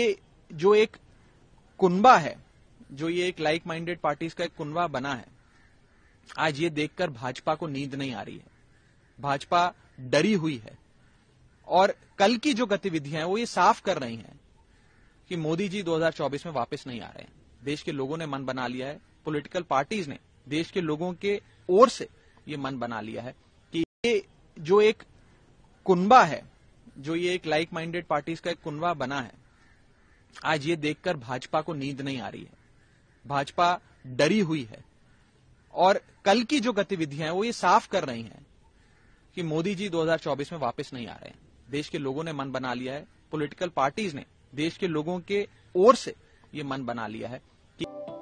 ये जो एक कुनबा है जो ये एक लाइक माइंडेड पार्टीज का एक कुनबा बना है आज ये देखकर भाजपा को नींद नहीं आ रही है भाजपा डरी हुई है और कल की जो गतिविधियां हैं वो ये साफ कर रही हैं कि मोदी जी 2024 में वापस नहीं आ रहे हैं देश के लोगों ने मन बना लिया है पॉलिटिकल पार्टीज ने देश के लोगों के ओर से ये मन बना लिया है कि ये जो एक कुनबा है जो ये एक लाइक माइंडेड पार्टीज का एक कुनबा बना है आज ये देखकर भाजपा को नींद नहीं आ रही है भाजपा डरी हुई है और कल की जो गतिविधियां हैं वो ये साफ कर रही हैं कि मोदी जी 2024 में वापस नहीं आ रहे हैं देश के लोगों ने मन बना लिया है पॉलिटिकल पार्टीज ने देश के लोगों के ओर से ये मन बना लिया है कि